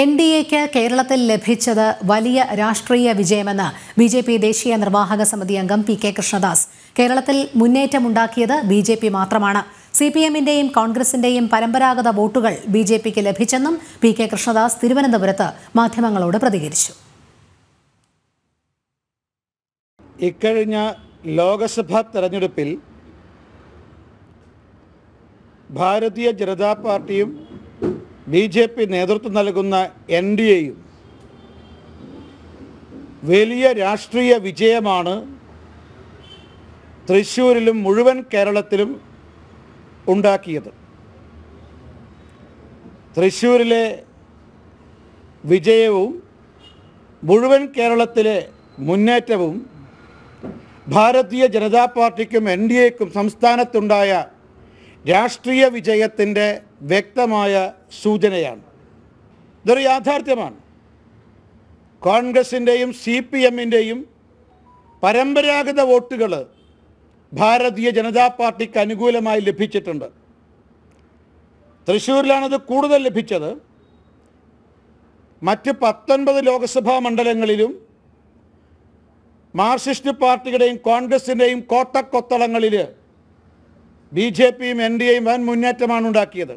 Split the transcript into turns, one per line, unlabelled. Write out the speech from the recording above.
N D എക്ക് കേരളത്തിൽ ലഭിച്ചത് വലിയ രാഷ്ട്രീയ വിജയമെന്ന് ബി ജെ പി ദേശീയ നിർവാഹക സമിതി അംഗം പി കെ കൃഷ്ണദാസ് കേരളത്തിൽ മുന്നേറ്റമുണ്ടാക്കിയത് ബി ജെ പി മാത്രമാണ് സി പി എമ്മിന്റെയും കോൺഗ്രസിന്റെയും പരമ്പരാഗത വോട്ടുകൾ ബി ജെ പിക്ക് ലഭിച്ചെന്നും പി കെ കൃഷ്ണദാസ് തിരുവനന്തപുരത്ത് മാധ്യമങ്ങളോട് പ്രതികരിച്ചു
ഇക്കഴിഞ്ഞ ലോക്സഭാ തെരഞ്ഞെടുപ്പിൽ ഭാരതീയ ജനതാ പാർട്ടിയും ബി ജെ പി നേതൃത്വം നൽകുന്ന എൻ ഡി എയും വലിയ രാഷ്ട്രീയ വിജയമാണ് തൃശ്ശൂരിലും മുഴുവൻ കേരളത്തിലും ഉണ്ടാക്കിയത് തൃശ്ശൂരിലെ വിജയവും മുഴുവൻ കേരളത്തിലെ മുന്നേറ്റവും ഭാരതീയ ജനതാ പാർട്ടിക്കും എൻ ഡി എക്കും സംസ്ഥാനത്തുണ്ടായ രാഷ്ട്രീയ വിജയത്തിൻ്റെ വ്യക്തമായ സൂചനയാണ് ഇതൊരു യാഥാർത്ഥ്യമാണ് കോൺഗ്രസിൻ്റെയും സി പി എമ്മിൻ്റെയും പരമ്പരാഗത വോട്ടുകൾ ഭാരതീയ ജനതാ പാർട്ടിക്ക് അനുകൂലമായി ലഭിച്ചിട്ടുണ്ട് തൃശ്ശൂരിലാണത് കൂടുതൽ ലഭിച്ചത് മറ്റ് പത്തൊൻപത് ലോക്സഭാ മണ്ഡലങ്ങളിലും മാർസിസ്റ്റ് പാർട്ടിയുടെയും കോൺഗ്രസിൻ്റെയും കോട്ടക്കൊത്തളങ്ങളിൽ ബി ജെ പിയും എൻ ഡി എയും വൻ മുന്നേറ്റമാണ് ഉണ്ടാക്കിയത്